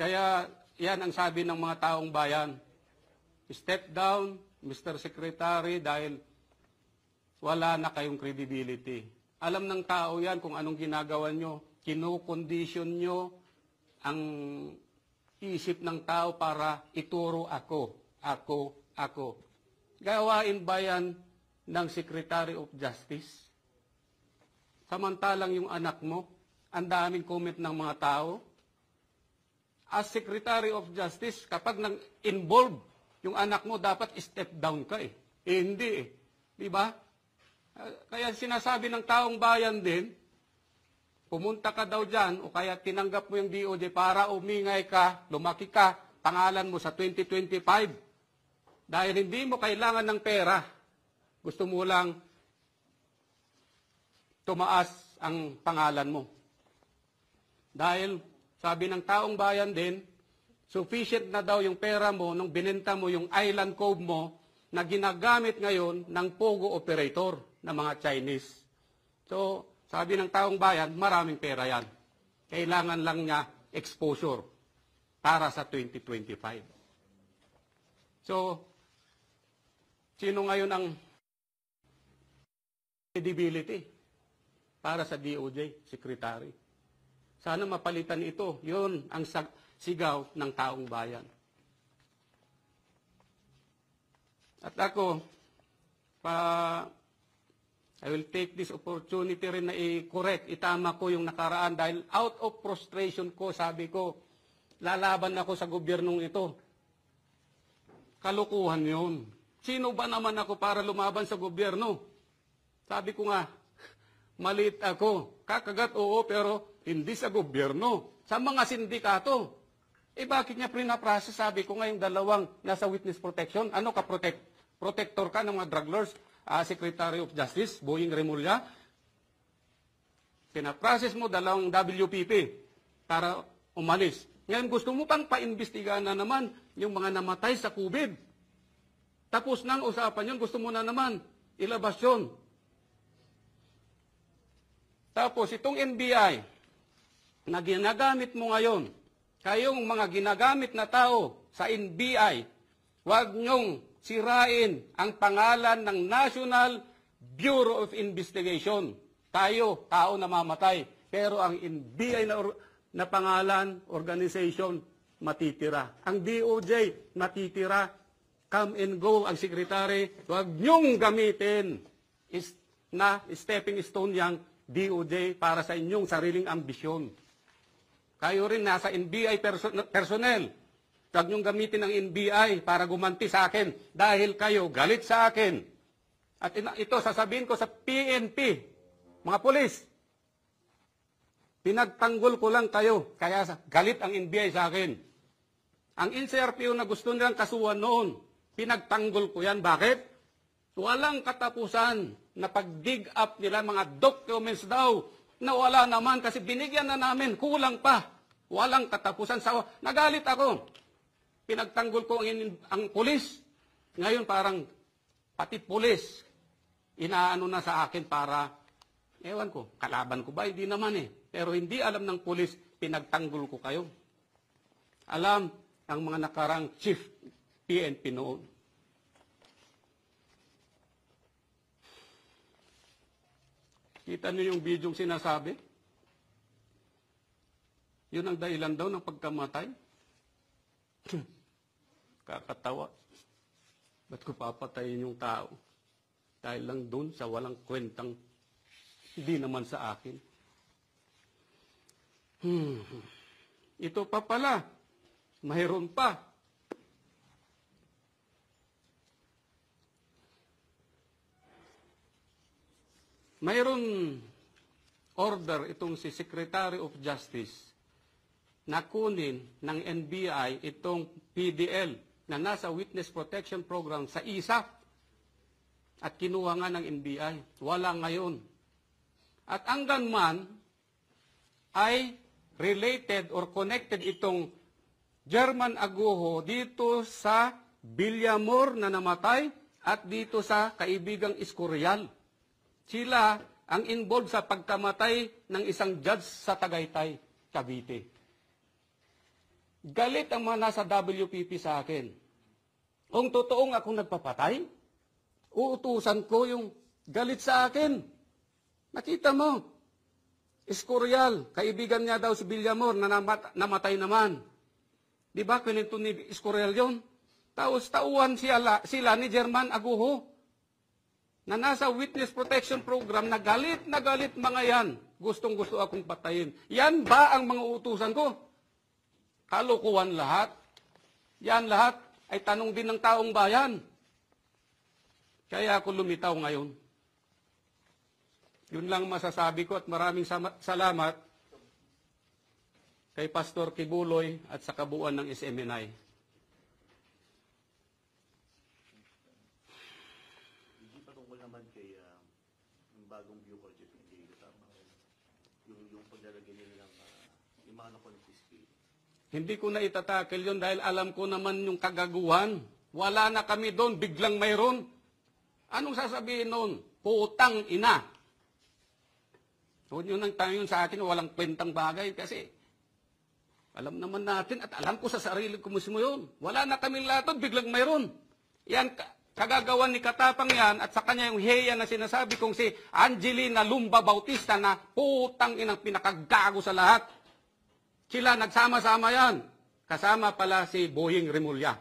Kaya yan ang sabi ng mga taong bayan. Step down, Mr. Secretary, dahil wala na kayong credibility. Alam ng tao yan kung anong ginagawa nyo. Kinukondisyon nyo ang isip ng tao para ituro ako, ako, ako. Gawain ba yan ng Secretary of Justice? Samantalang yung anak mo, ang daming comment ng mga tao, as Secretary of Justice, kapag nang involve yung anak mo, dapat step down ka eh. eh hindi eh. Di ba? Ah, kaya sinasabi ng taong bayan din, pumunta ka daw dyan o kaya tinanggap mo yung DOJ para umingay ka, lumaki ka, pangalan mo sa 2025. Dahil hindi mo kailangan ng pera. Gusto mo lang tumaas ang pangalan mo. Dahil sabi ng taong bayan din, sufficient na daw yung pera mo nung binenta mo yung island cove mo na ginagamit ngayon ng pogo operator ng mga Chinese. So, sabi ng taong bayan, maraming pera yan. Kailangan lang niya exposure para sa 2025. So, sino ngayon ang credibility para sa DOJ, secretary? Sana mapalitan ito. Yun ang sigaw ng taong bayan. At ako, pa, I will take this opportunity rin na i-correct, itama ko yung nakaraan dahil out of frustration ko, sabi ko, lalaban ako sa gobyernong ito. Kalukuhan yun. Sino ba naman ako para lumaban sa gobyerno? Sabi ko nga, maliit ako. Kakagat, oo, pero hindi sa gobyerno. Sa mga sindikato. Eh bakit niya prinaprocess? Sabi ko ngayong dalawang nasa witness protection. Ano ka protect? Protector ka ng mga drug lords. Uh, Secretary of Justice, Boeing Remulla. Pinaprocess mo dalawang WPP para umalis. Ngayon gusto mo pang paimbestigahan na naman yung mga namatay sa COVID. Tapos nang usapan yun, gusto mo na naman ilabas yun. Tapos itong NBI na ginagamit mo ngayon, kayong mga ginagamit na tao sa NBI, huwag nyong sirain ang pangalan ng National Bureau of Investigation. Tayo, tao na namamatay. Pero ang NBI na, or, na pangalan, organization, matitira. Ang DOJ, matitira. Come and go ang sekretary. Huwag nyong gamitin is, na stepping stone yang DOJ para sa inyong sariling ambisyon. Kayo rin nasa NBI perso- personnel. Huwag niyong gamitin ang NBI para gumanti sa akin dahil kayo galit sa akin. At ito sasabihin ko sa PNP, mga pulis, pinagtanggol ko lang kayo kaya galit ang NBI sa akin. Ang NCRPO na gusto nilang kasuhan noon, pinagtanggol ko yan. Bakit? Walang katapusan napag-dig up nila mga documents daw na wala naman kasi binigyan na namin, kulang pa. Walang katapusan sa... Nagalit ako. Pinagtanggol ko ang, ang pulis. Ngayon parang pati pulis inaano na sa akin para, ewan ko, kalaban ko ba? Hindi naman eh. Pero hindi alam ng pulis, pinagtanggol ko kayo. Alam ang mga nakarang chief PNP noon. Kita nyo yung bidyong sinasabi? Yun ang dahilan daw ng pagkamatay? Kakatawa. Ba't ko papatayin yung tao? Dahil lang doon sa walang kwentang hindi naman sa akin. Hmm. Ito pa pala. Mayroon pa. Mayroon order itong si Secretary of Justice na kunin ng NBI itong PDL na nasa Witness Protection Program sa ISAP at kinuha nga ng NBI. Wala ngayon. At hanggang man ay related or connected itong German Aguho dito sa Bilyamor na namatay at dito sa kaibigang Escorial. Sila ang involved sa pagkamatay ng isang judge sa Tagaytay, Cavite. Galit ang mga nasa WPP sa akin. Kung totoong ako nagpapatay, uutusan ko yung galit sa akin. Nakita mo, Escorial, kaibigan niya daw si Villamor na namat, namatay naman. Di ba, kininto ni Escorial yon? Tapos tauhan sila, sila ni German Aguho na nasa witness protection program na galit na galit mga yan. Gustong gusto akong patayin. Yan ba ang mga utusan ko? Kalukuhan lahat. Yan lahat ay tanong din ng taong bayan. Kaya ako lumitaw ngayon. Yun lang masasabi ko at maraming salamat kay Pastor Kibuloy at sa kabuuan ng SMNI. Hindi ko na itatakel yon dahil alam ko naman yung kagaguhan. Wala na kami doon, biglang mayroon. Anong sasabihin noon? Putang ina. Huwag nyo nang tayo sa akin, walang kwentang bagay kasi alam naman natin at alam ko sa sarili ko mismo yun. Wala na kami lahat biglang mayroon. Yan, kagagawan ni Katapang yan at sa kanya yung heya na sinasabi kong si Angelina Lumba Bautista na putang inang pinakagago sa lahat. Sila nagsama-sama yan. Kasama pala si Boying Remulla.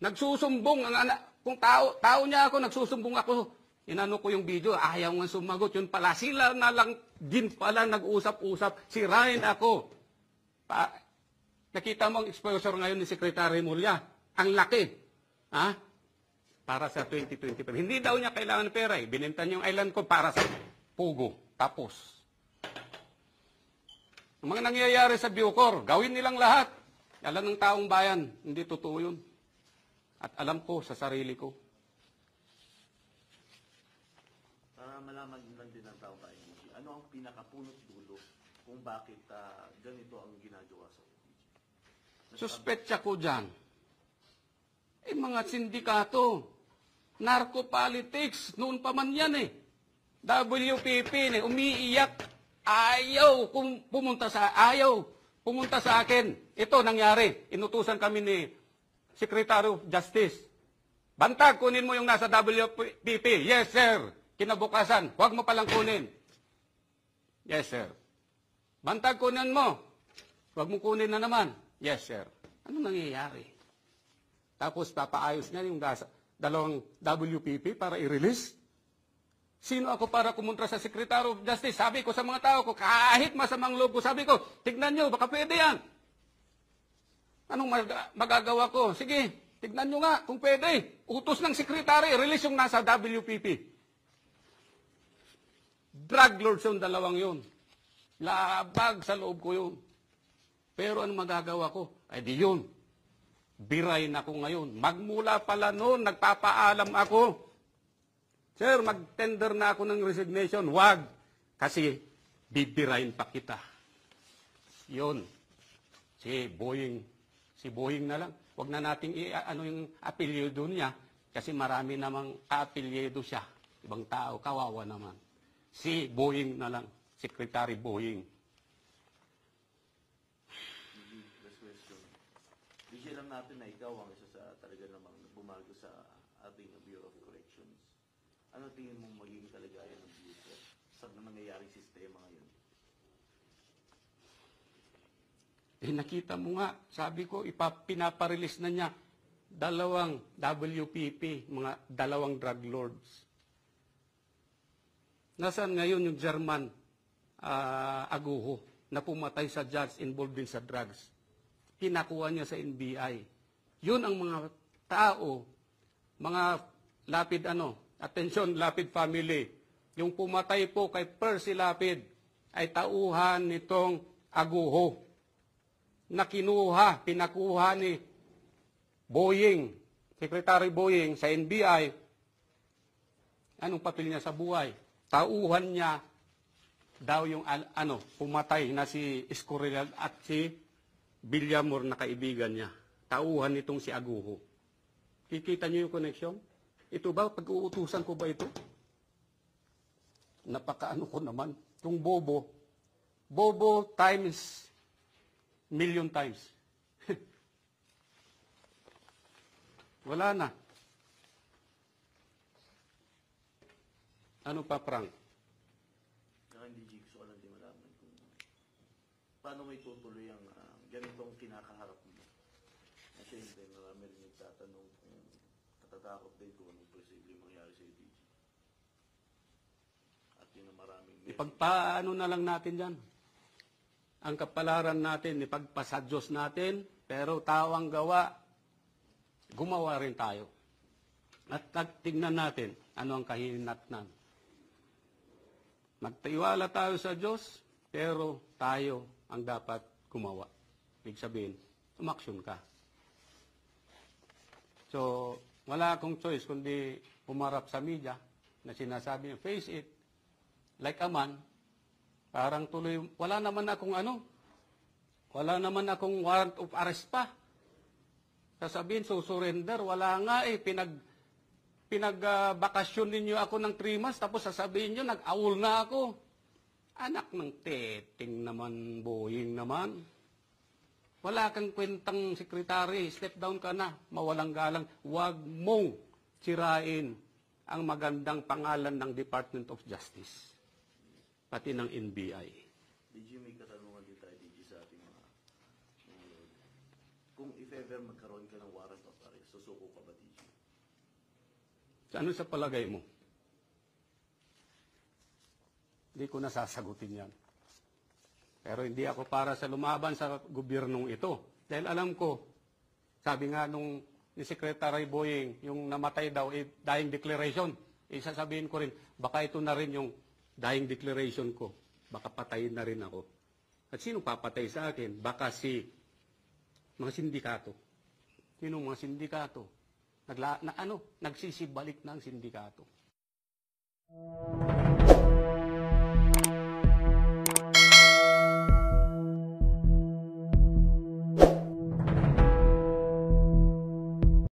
Nagsusumbong ang anak. Kung tao, tao niya ako, nagsusumbong ako. Inano ko yung video, ayaw nga sumagot. Yun pala, sila na lang din pala nag-usap-usap. Ryan ako. Pa, nakita mo ang exposure ngayon ni Secretary Mulya. Ang laki. Ha? Para sa 2020. Hindi daw niya kailangan pera eh. Binenta niya yung island ko para sa Pugo. Tapos. Ang mga nangyayari sa Bucor, gawin nilang lahat. Alam ng taong bayan, hindi totoo yun. At alam ko sa sarili ko. Para malaman lang din ang taong bayan, ano ang pinakapunot dulo kung bakit uh, ganito ang ginagawa sa OPG? Suspetsa ko dyan. Eh, mga sindikato, narco politics, noon pa man yan eh. WPP, eh, umiiyak ayaw pumunta sa ayaw pumunta sa akin. Ito nangyari. Inutusan kami ni Secretary of Justice. Bantag, kunin mo yung nasa WPP. Yes, sir. Kinabukasan, huwag mo palang kunin. Yes, sir. Bantag, kunin mo. Huwag mo kunin na naman. Yes, sir. Ano nangyayari? Tapos papaayos niya yung nasa dalawang WPP para i-release. Sino ako para kumontra sa Secretary of Justice? Sabi ko sa mga tao ko, kahit masamang loob ko, sabi ko, tignan nyo, baka pwede yan. Anong mag- magagawa ko? Sige, tignan nyo nga kung pwede. Utos ng Secretary, release yung nasa WPP. Drug lords yung dalawang yun. Labag sa loob ko yun. Pero anong magagawa ko? Ay di yun. Biray na ako ngayon. Magmula pala noon, nagpapaalam ako Sir, mag-tender na ako ng resignation. Wag, kasi bibirain pa kita. Yun. Si Boeing, si Boeing na lang. Huwag na nating i-ano yung apelyido niya kasi marami namang kaapelyido siya. Ibang tao, kawawa naman. Si Boeing na lang, Secretary Boeing. Hindi alam natin na ikaw ang isa sa talaga namang bumago sa ating Bureau of Corrections. Ano tingin mong magiging kalagayan ng future sa nangyayaring sistema ngayon? Eh nakita mo nga, sabi ko, ipapinaparelease na niya dalawang WPP, mga dalawang drug lords. Nasaan ngayon yung German uh, aguho na pumatay sa judge involved din sa drugs? Pinakuha niya sa NBI. Yun ang mga tao, mga lapid ano, Atensyon, Lapid family. Yung pumatay po kay Percy Lapid ay tauhan nitong aguho na kinuha, pinakuha ni Boeing, Secretary Boeing sa NBI. Anong papel niya sa buhay? Tauhan niya daw yung ano, pumatay na si Escorial at si Villamor na kaibigan niya. Tauhan nitong si Aguho. Kikita niyo yung connection? Ito ba, pag-uutusan ko ba ito? Napakaano ko naman. Yung bobo, bobo times million times. Wala na. Ano pa, Frank? hindi gusto ko lang di malaman kung paano mo itutuloy ang uh, ganitong kinakaharap mo. Kasi hindi marami rin nagtatanong kung katatakot din kung Ipagpaano na lang natin yan. Ang kapalaran natin, ipagpasa Diyos natin, pero tawang gawa, gumawa rin tayo. At, at natin ano ang kahinatnan. Magtiwala tayo sa Diyos, pero tayo ang dapat gumawa. Ibig sabihin, umaksyon ka. So, wala akong choice kundi pumarap sa media na sinasabi niya, face it, like aman, parang tuloy, wala naman akong ano, wala naman akong warrant of arrest pa. Sasabihin, so surrender, wala nga eh, pinag, pinagbakasyon uh, ninyo ako ng 3 months, tapos sasabihin nyo, nag-awol na ako. Anak ng teting naman, boying naman. Wala kang kwentang sekretary, step down ka na, mawalang galang. Huwag mong sirain ang magandang pangalan ng Department of Justice pati ng NBI. DG, may katanungan din tayo, DG, sa ating mga Kung if ever magkaroon ka ng warrant of arrest, susuko ka ba, DG? Sa ano sa palagay mo? Hindi ko nasasagutin yan. Pero hindi ako para sa lumaban sa gobyernong ito. Dahil alam ko, sabi nga nung ni Secretary Boying, yung namatay daw, eh, dying declaration, isasabihin eh, ko rin, baka ito na rin yung dying declaration ko, baka patayin na rin ako. At sino papatay sa akin? Baka si mga sindikato. Sino mga sindikato? Nagla, na ano, nagsisibalik na ang sindikato. Thank you.